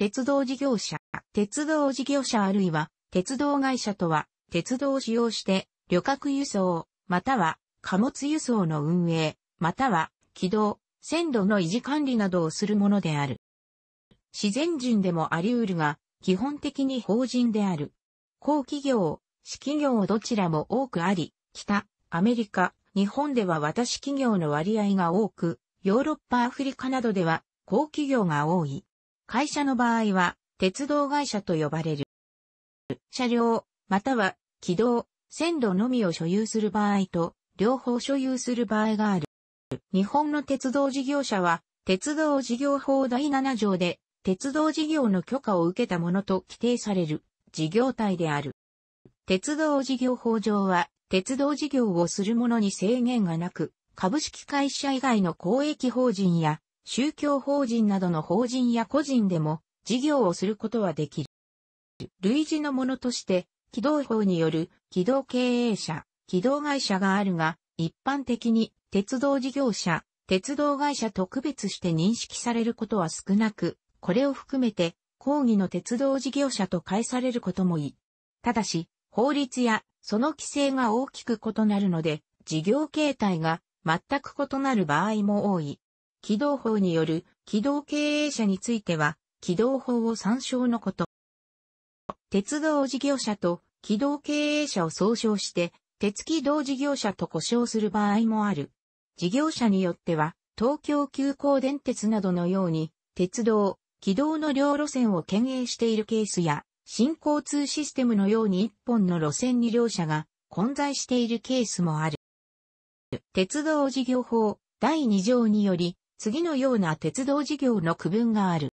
鉄道事業者、鉄道事業者あるいは、鉄道会社とは、鉄道を使用して、旅客輸送、または、貨物輸送の運営、または、軌道、線路の維持管理などをするものである。自然人でもあり得るが、基本的に法人である。公企業、私企業どちらも多くあり、北、アメリカ、日本では私企業の割合が多く、ヨーロッパアフリカなどでは、公企業が多い。会社の場合は、鉄道会社と呼ばれる。車両、または、軌道、線路のみを所有する場合と、両方所有する場合がある。日本の鉄道事業者は、鉄道事業法第7条で、鉄道事業の許可を受けたものと規定される事業体である。鉄道事業法上は、鉄道事業をする者に制限がなく、株式会社以外の公益法人や宗教法人などの法人や個人でも事業をすることはできる。類似のものとして、軌道法による軌道経営者、軌道会社があるが、一般的に鉄道事業者、鉄道会社特別して認識されることは少なく、これを含めて、抗議の鉄道事業者と返されることもいい。ただし、法律やその規制が大きく異なるので、事業形態が全く異なる場合も多い。軌道法による軌道経営者については、軌道法を参照のこと。鉄道事業者と軌道経営者を総称して、鉄軌道事業者と呼称する場合もある。事業者によっては、東京急行電鉄などのように、鉄道、軌道の両路線を兼営しているケースや、新交通システムのように一本の路線に両者が混在しているケースもある。鉄道事業法第2条により、次のような鉄道事業の区分がある。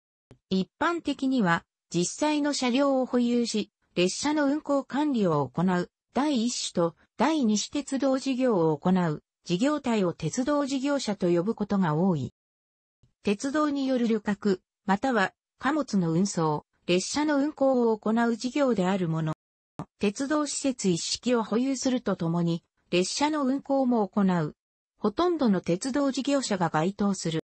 一般的には、実際の車両を保有し、列車の運行管理を行う、第一種と第二種鉄道事業を行う、事業体を鉄道事業者と呼ぶことが多い。鉄道による旅客、または貨物の運送、列車の運行を行う事業であるもの。鉄道施設一式を保有するとともに、列車の運行も行う、ほとんどの鉄道事業者が該当する。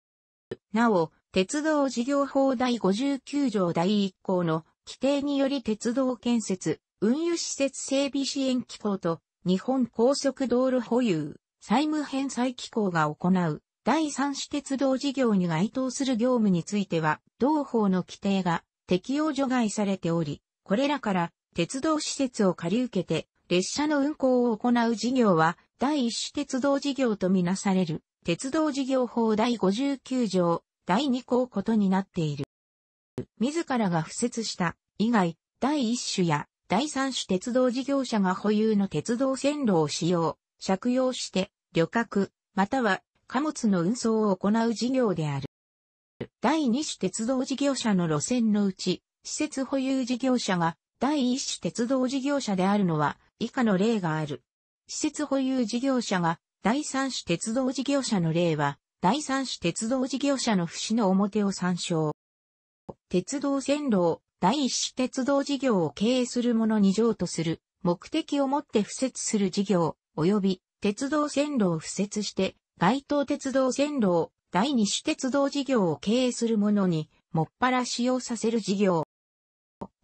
なお、鉄道事業法第59条第1項の規定により鉄道建設、運輸施設整備支援機構と日本高速道路保有、債務返済機構が行う第三種鉄道事業に該当する業務については、同法の規定が適用除外されており、これらから鉄道施設を借り受けて列車の運行を行う事業は、第一種鉄道事業とみなされる、鉄道事業法第59条、第2項ことになっている。自らが付設した、以外、第一種や第三種鉄道事業者が保有の鉄道線路を使用、借用して、旅客、または貨物の運送を行う事業である。第二種鉄道事業者の路線のうち、施設保有事業者が第一種鉄道事業者であるのは、以下の例がある。施設保有事業者が第三種鉄道事業者の例は、第三種鉄道事業者の不死の表を参照。鉄道線路を第一種鉄道事業を経営する者に譲渡する、目的をもって付設する事業、及び鉄道線路を付設して、該当鉄道線路を第二種鉄道事業を経営する者に、もっぱら使用させる事業。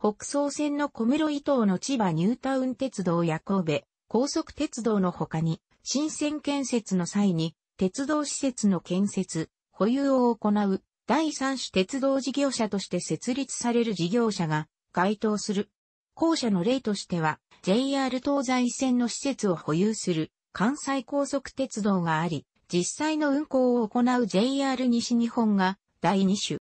北総線の小室伊東の千葉ニュータウン鉄道や神戸、高速鉄道の他に、新線建設の際に、鉄道施設の建設、保有を行う、第三種鉄道事業者として設立される事業者が、該当する。後者の例としては、JR 東西線の施設を保有する、関西高速鉄道があり、実際の運行を行う JR 西日本が、第二種。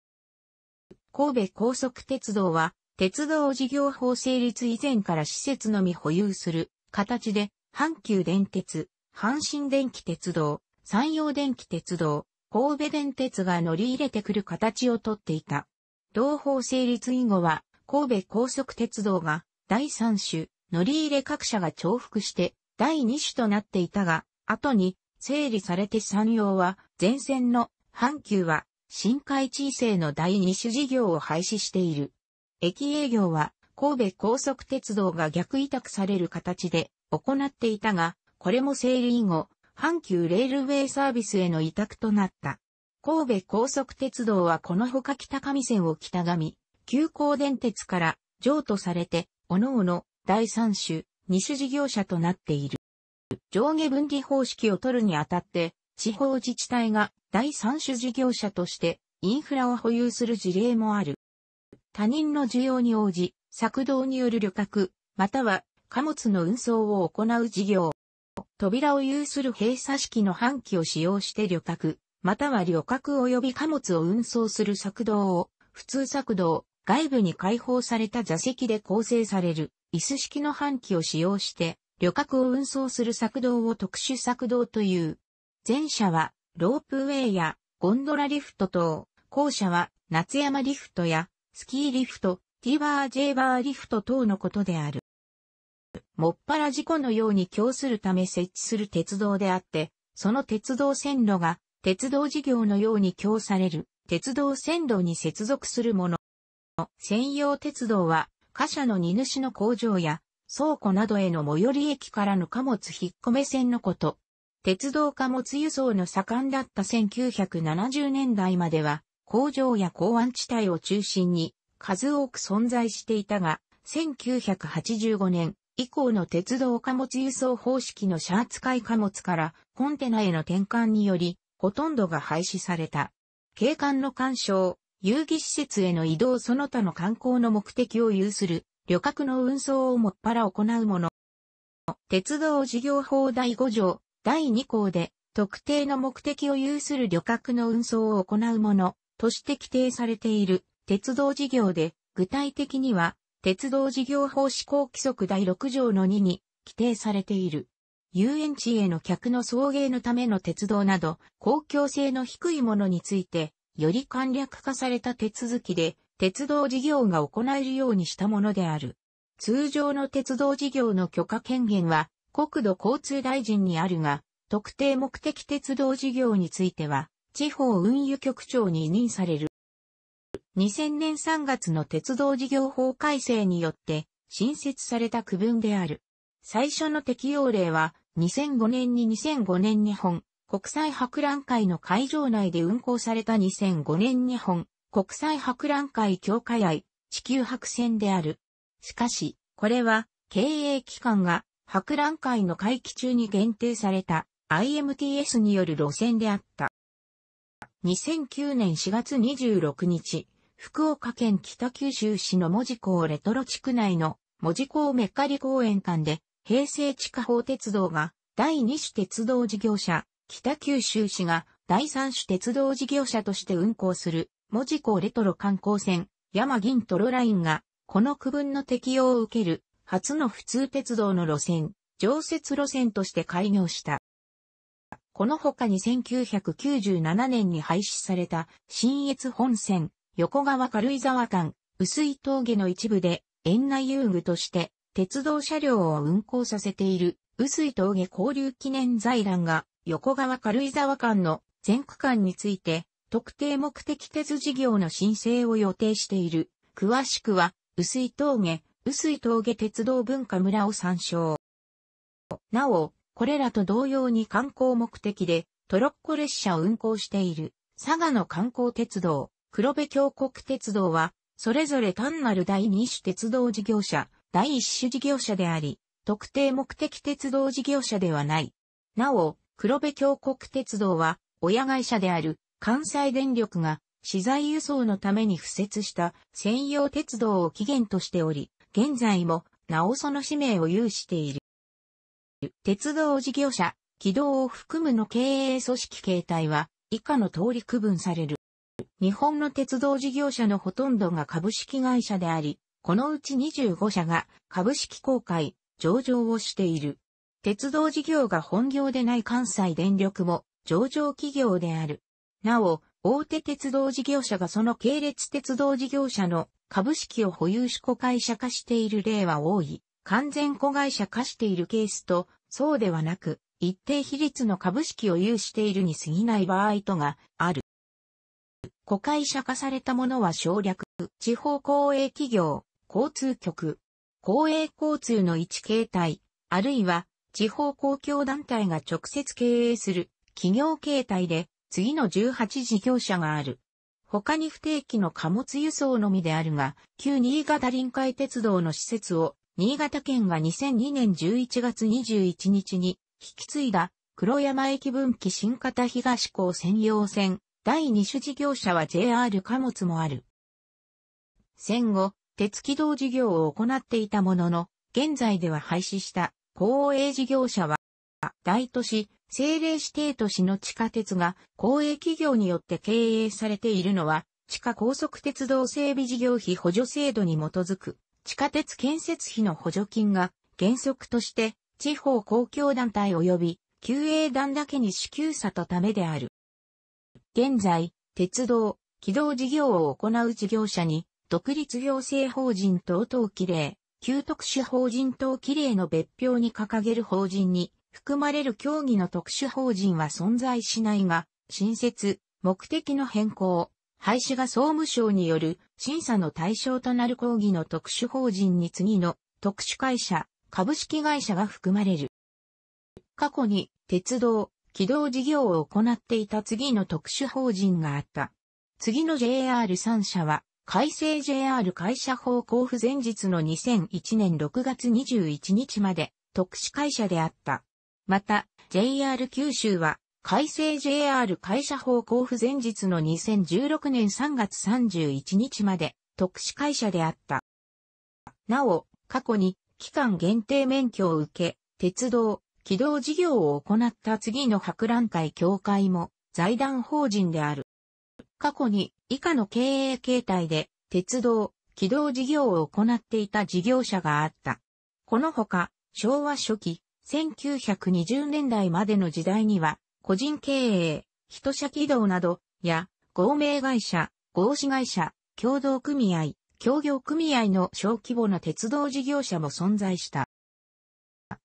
神戸高速鉄道は、鉄道事業法成立以前から施設のみ保有する形で、阪急電鉄、阪神電気鉄道、山陽電気鉄道、神戸電鉄が乗り入れてくる形をとっていた。同法成立以後は、神戸高速鉄道が第3種、乗り入れ各社が重複して第2種となっていたが、後に整理されて山陽は前線の阪急は深海地位制の第二種事業を廃止している。駅営業は神戸高速鉄道が逆委託される形で行っていたが、これも整理以後、阪急レールウェイサービスへの委託となった。神戸高速鉄道はこのほか北上線を北上、急行電鉄から譲渡されて、おのおの第三種、二種事業者となっている。上下分離方式を取るにあたって、地方自治体が第三種事業者としてインフラを保有する事例もある。他人の需要に応じ、作動による旅客、または貨物の運送を行う事業。扉を有する閉鎖式の半旗を使用して旅客、または旅客及び貨物を運送する作動を、普通作動、外部に開放された座席で構成される、椅子式の半旗を使用して、旅客を運送する作動を特殊作動という。前者は、ロープウェイやゴンドラリフト等、後者は夏山リフトやスキーリフト、ティバージェーバーリフト等のことである。もっぱら事故のように供するため設置する鉄道であって、その鉄道線路が鉄道事業のように供される鉄道線路に接続するもの。専用鉄道は貨車の荷主の工場や倉庫などへの最寄り駅からの貨物引っ込め線のこと。鉄道貨物輸送の盛んだった1970年代までは工場や港湾地帯を中心に数多く存在していたが、1985年以降の鉄道貨物輸送方式のシャー貨物からコンテナへの転換により、ほとんどが廃止された。景観の干渉、遊戯施設への移動その他の観光の目的を有する旅客の運送をもっぱら行うもの。鉄道事業法第5条第2項で特定の目的を有する旅客の運送を行うものとして規定されている鉄道事業で、具体的には、鉄道事業法施行規則第6条の2に規定されている。遊園地への客の送迎のための鉄道など、公共性の低いものについて、より簡略化された手続きで、鉄道事業が行えるようにしたものである。通常の鉄道事業の許可権限は、国土交通大臣にあるが、特定目的鉄道事業については、地方運輸局長に委任される。2000年3月の鉄道事業法改正によって新設された区分である。最初の適用例は2005年に2005年日本国際博覧会の会場内で運行された2005年日本国際博覧会協会愛地球白線である。しかし、これは経営機関が博覧会の会期中に限定された IMTS による路線であった。2009年4月26日、福岡県北九州市の門字港レトロ地区内の門字港メッカリ公園間で平成地下法鉄道が第2種鉄道事業者、北九州市が第3種鉄道事業者として運行する門字港レトロ観光船山銀トロラインがこの区分の適用を受ける初の普通鉄道の路線、常設路線として開業した。この他に1997年に廃止された新越本線、横川軽井沢間、薄い峠の一部で園内遊具として鉄道車両を運行させている薄い峠交流記念財団が横川軽井沢間の全区間について特定目的鉄事業の申請を予定している。詳しくは薄い峠、薄い峠鉄道文化村を参照。なお、これらと同様に観光目的でトロッコ列車を運行している佐賀の観光鉄道、黒部峡谷鉄道は、それぞれ単なる第二種鉄道事業者、第1種事業者であり、特定目的鉄道事業者ではない。なお、黒部峡谷鉄道は、親会社である関西電力が資材輸送のために付設した専用鉄道を起源としており、現在も、なおその使命を有している。鉄道事業者、軌道を含むの経営組織形態は、以下の通り区分される。日本の鉄道事業者のほとんどが株式会社であり、このうち25社が株式公開、上場をしている。鉄道事業が本業でない関西電力も上場企業である。なお、大手鉄道事業者がその系列鉄道事業者の株式を保有し子会社化している例は多い。完全子会社化しているケースと、そうではなく、一定比率の株式を有しているに過ぎない場合とがある。子会社化されたものは省略、地方公営企業、交通局、公営交通の一形態、あるいは地方公共団体が直接経営する企業形態で次の18事業者がある。他に不定期の貨物輸送のみであるが、旧新潟臨海鉄道の施設を新潟県は2002年11月21日に引き継いだ黒山駅分岐新型東港専用線第二種事業者は JR 貨物もある。戦後、鉄軌道事業を行っていたものの、現在では廃止した公営事業者は、大都市、政令指定都市の地下鉄が公営企業によって経営されているのは、地下高速鉄道整備事業費補助制度に基づく地下鉄建設費の補助金が原則として地方公共団体及び救営団だけに支給さとためである。現在、鉄道、軌道事業を行う事業者に、独立行政法人等々規例、旧特殊法人等規例の別表に掲げる法人に、含まれる協議の特殊法人は存在しないが、新設、目的の変更、廃止が総務省による審査の対象となる講義の特殊法人に次の特殊会社、株式会社が含まれる。過去に鉄道、軌道事業を行っていた次の特殊法人があった。次の JR3 社は、改正 JR 会社法交付前日の2001年6月21日まで特殊会社であった。また、JR 九州は改正 JR 会社法交付前日の2016年3月31日まで特殊会社であった。なお、過去に期間限定免許を受け、鉄道、軌道事業を行った次の博覧会協会も財団法人である。過去に以下の経営形態で鉄道、軌道事業を行っていた事業者があった。このほか、昭和初期、1920年代までの時代には、個人経営、人社企業など、や、合名会社、合資会社、共同組合、協業組合の小規模な鉄道事業者も存在した。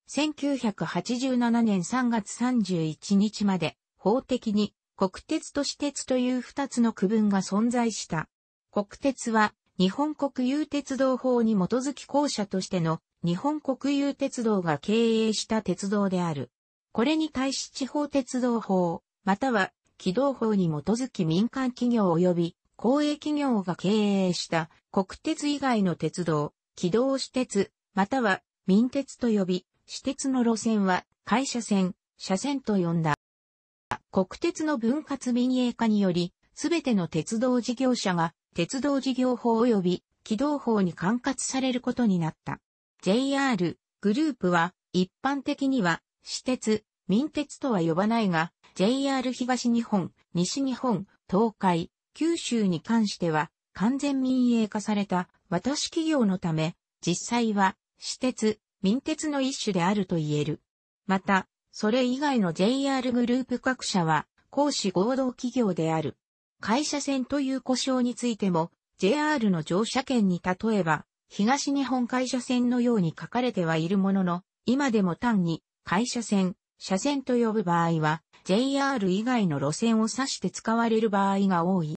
1987年3月31日まで、法的に、国鉄と私鉄という二つの区分が存在した。国鉄は、日本国有鉄道法に基づき公社としての日本国有鉄道が経営した鉄道である。これに対し地方鉄道法、または軌道法に基づき民間企業及び公営企業が経営した国鉄以外の鉄道、軌道私鉄、または民鉄と呼び、私鉄の路線は会社線、車線と呼んだ。国鉄の分割民営化により、すべての鉄道事業者が鉄道事業法及び軌道法に管轄されることになった。JR グループは一般的には私鉄、民鉄とは呼ばないが、JR 東日本、西日本、東海、九州に関しては、完全民営化された私企業のため、実際は、私鉄、民鉄の一種であると言える。また、それ以外の JR グループ各社は、公私合同企業である。会社線という故障についても、JR の乗車券に例えば、東日本会社線のように書かれてはいるものの、今でも単に会社線、車線と呼ぶ場合は、JR 以外の路線を指して使われる場合が多い。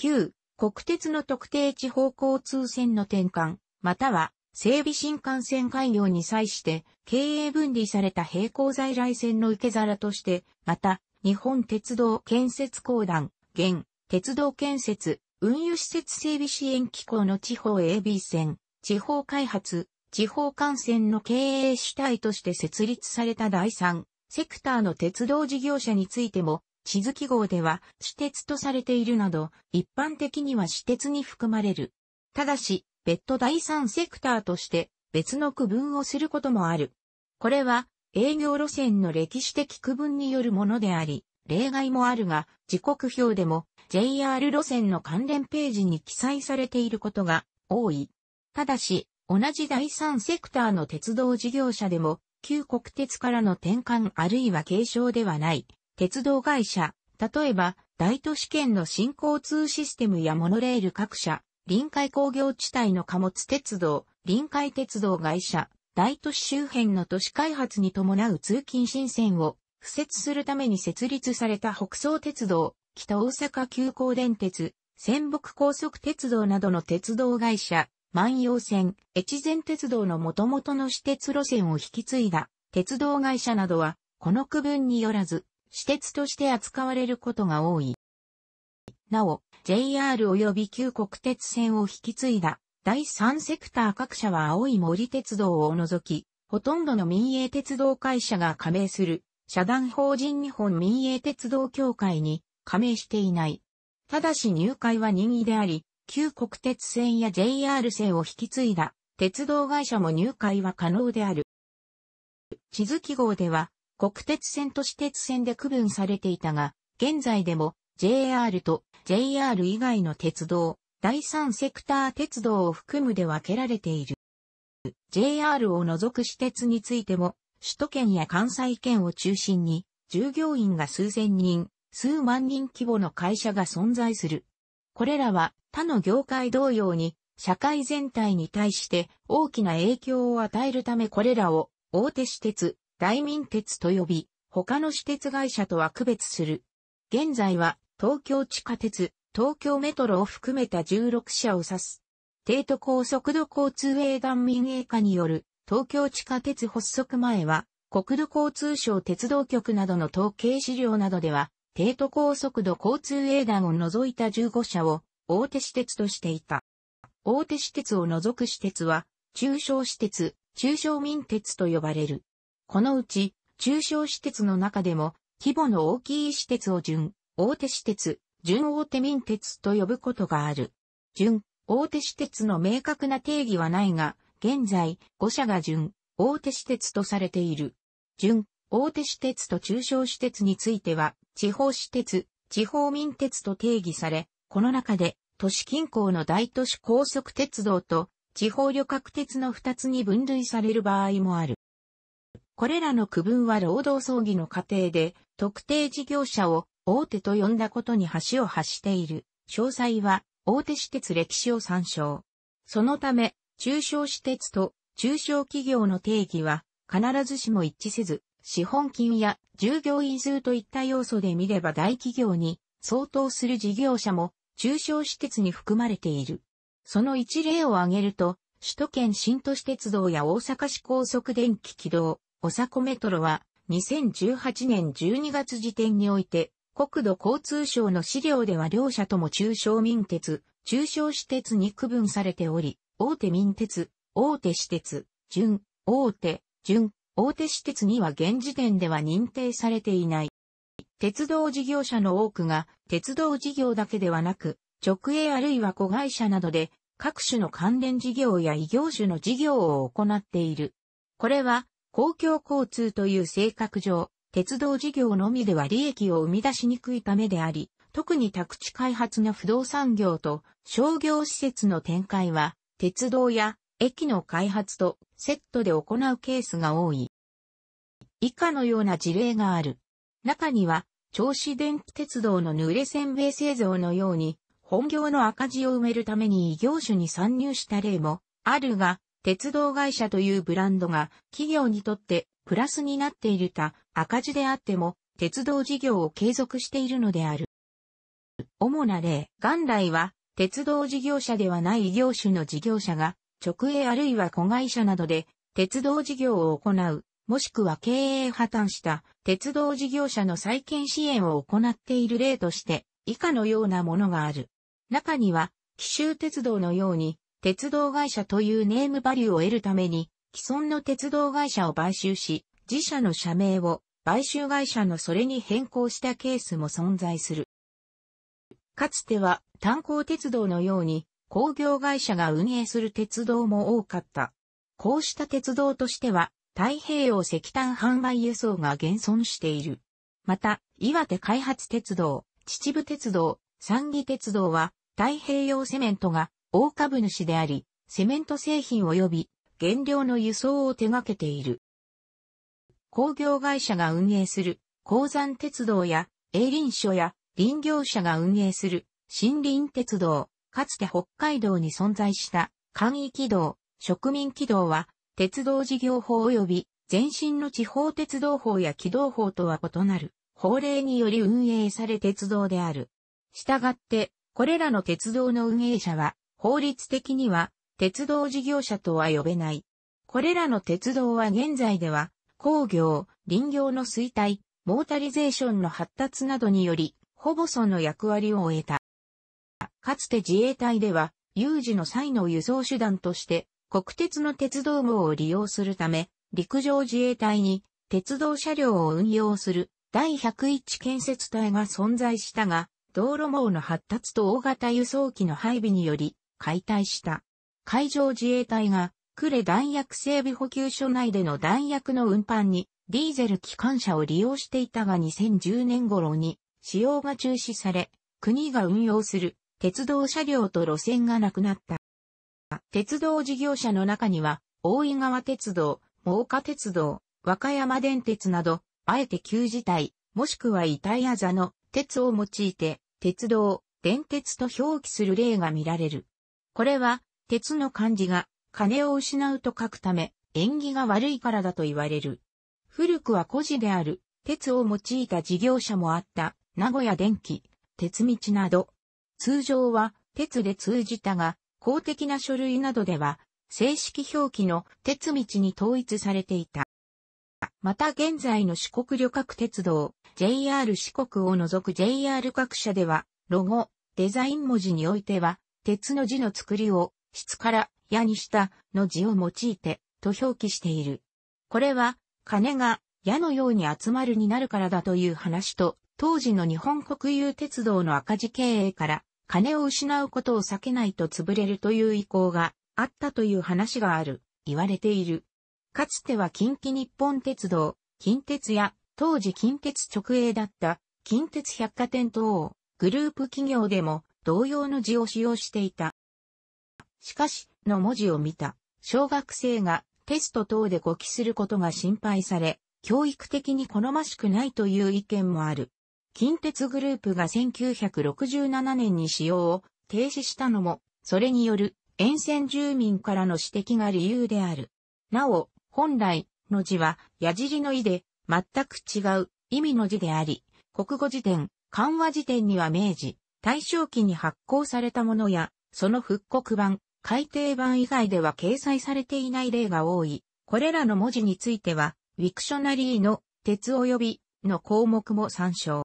9、国鉄の特定地方交通線の転換、または、整備新幹線開業に際して、経営分離された並行在来線の受け皿として、また、日本鉄道建設公団、現、鉄道建設、運輸施設整備支援機構の地方 AB 線、地方開発、地方幹線の経営主体として設立された第3セクターの鉄道事業者についても、地図記号では私鉄とされているなど、一般的には私鉄に含まれる。ただし、別途第3セクターとして別の区分をすることもある。これは営業路線の歴史的区分によるものであり、例外もあるが、時刻表でも JR 路線の関連ページに記載されていることが多い。ただし、同じ第三セクターの鉄道事業者でも、旧国鉄からの転換あるいは継承ではない、鉄道会社、例えば、大都市圏の新交通システムやモノレール各社、臨海工業地帯の貨物鉄道、臨海鉄道会社、大都市周辺の都市開発に伴う通勤新線を、敷設するために設立された北総鉄道、北大阪急行電鉄、仙北高速鉄道などの鉄道会社、万葉線、越前鉄道の元々の私鉄路線を引き継いだ鉄道会社などは、この区分によらず、私鉄として扱われることが多い。なお、JR 及び旧国鉄線を引き継いだ第三セクター各社は青い森鉄道を除き、ほとんどの民営鉄道会社が加盟する、社団法人日本民営鉄道協会に加盟していない。ただし入会は任意であり、旧国鉄線や JR 線を引き継いだ鉄道会社も入会は可能である。地図記号では国鉄線と私鉄線で区分されていたが、現在でも JR と JR 以外の鉄道、第三セクター鉄道を含むで分けられている。JR を除く私鉄についても、首都圏や関西圏を中心に、従業員が数千人、数万人規模の会社が存在する。これらは他の業界同様に社会全体に対して大きな影響を与えるためこれらを大手私鉄、大民鉄と呼び、他の私鉄会社とは区別する。現在は東京地下鉄、東京メトロを含めた16社を指す。帝都高速度交通営団民営化による東京地下鉄発足前は国土交通省鉄道局などの統計資料などでは、帝都高速度交通営団を除いた15社を大手私鉄としていた。大手私鉄を除く私鉄は、中小私鉄、中小民鉄と呼ばれる。このうち、中小私鉄の中でも、規模の大きい私鉄を準、大手私鉄、準大手民鉄と呼ぶことがある。準、大手私鉄の明確な定義はないが、現在、5社が準、大手私鉄とされている。準、大手私鉄と中小私鉄については、地方私鉄、地方民鉄と定義され、この中で、都市近郊の大都市高速鉄道と地方旅客鉄の2つに分類される場合もある。これらの区分は労働葬儀の過程で特定事業者を大手と呼んだことに橋を発している。詳細は大手私鉄歴史を参照。そのため、中小私鉄と中小企業の定義は必ずしも一致せず、資本金や従業員数といった要素で見れば大企業に相当する事業者も中小私鉄に含まれている。その一例を挙げると、首都圏新都市鉄道や大阪市高速電気軌道、おさこメトロは、2018年12月時点において、国土交通省の資料では両社とも中小民鉄、中小私鉄に区分されており、大手民鉄、大手私鉄、準、大手、準、大手私鉄には現時点では認定されていない。鉄道事業者の多くが、鉄道事業だけではなく、直営あるいは子会社などで、各種の関連事業や異業種の事業を行っている。これは、公共交通という性格上、鉄道事業のみでは利益を生み出しにくいためであり、特に宅地開発の不動産業と商業施設の展開は、鉄道や駅の開発とセットで行うケースが多い。以下のような事例がある。中には、銚子電気鉄道の濡れせんべい製造のように、本業の赤字を埋めるために異業種に参入した例もあるが、鉄道会社というブランドが企業にとってプラスになっているた赤字であっても鉄道事業を継続しているのである。主な例、元来は鉄道事業者ではない異業種の事業者が直営あるいは子会社などで鉄道事業を行うもしくは経営破綻した鉄道事業者の再建支援を行っている例として、以下のようなものがある。中には、奇襲鉄道のように、鉄道会社というネームバリューを得るために、既存の鉄道会社を買収し、自社の社名を買収会社のそれに変更したケースも存在する。かつては炭鉱鉄道のように工業会社が運営する鉄道も多かった。こうした鉄道としては太平洋石炭販売輸送が現存している。また、岩手開発鉄道、秩父鉄道、三義鉄道は、太平洋セメントが大株主であり、セメント製品及び原料の輸送を手掛けている。工業会社が運営する鉱山鉄道や営林所や林業者が運営する森林鉄道、かつて北海道に存在した簡易軌道、植民軌道は鉄道事業法及び前身の地方鉄道法や軌道法とは異なる法令により運営され鉄道である。したがって、これらの鉄道の運営者は法律的には鉄道事業者とは呼べない。これらの鉄道は現在では工業、林業の衰退、モータリゼーションの発達などにより、ほぼその役割を終えた。かつて自衛隊では、有事の際の輸送手段として、国鉄の鉄道網を利用するため、陸上自衛隊に鉄道車両を運用する第101建設隊が存在したが、道路網の発達と大型輸送機の配備により解体した。海上自衛隊が呉弾薬整備補給所内での弾薬の運搬にディーゼル機関車を利用していたが2010年頃に使用が中止され、国が運用する鉄道車両と路線がなくなった。鉄道事業者の中には、大井川鉄道、真岡鉄道、和歌山電鉄など、あえて旧事体、もしくは遺体あざの鉄を用いて、鉄道、電鉄と表記する例が見られる。これは、鉄の漢字が、金を失うと書くため、縁起が悪いからだと言われる。古くは古事である、鉄を用いた事業者もあった、名古屋電気、鉄道など。通常は、鉄で通じたが、公的な書類などでは、正式表記の鉄道に統一されていた。また現在の四国旅客鉄道、JR 四国を除く JR 各社では、ロゴ、デザイン文字においては、鉄の字の作りを、質から、矢にしたの字を用いて、と表記している。これは、金が、矢のように集まるになるからだという話と、当時の日本国有鉄道の赤字経営から金を失うことを避けないと潰れるという意向があったという話がある、言われている。かつては近畿日本鉄道、近鉄や、当時近鉄直営だった、近鉄百貨店等を、グループ企業でも同様の字を使用していた。しかし、の文字を見た、小学生がテスト等で誤記することが心配され、教育的に好ましくないという意見もある。近鉄グループが1967年に使用を停止したのも、それによる沿線住民からの指摘が理由である。なお、本来の字は矢尻の意で全く違う意味の字であり、国語辞典、緩和辞典には明治、大正期に発行されたものや、その復刻版、改訂版以外では掲載されていない例が多い。これらの文字については、ウィクショナリーの鉄及びの項目も参照。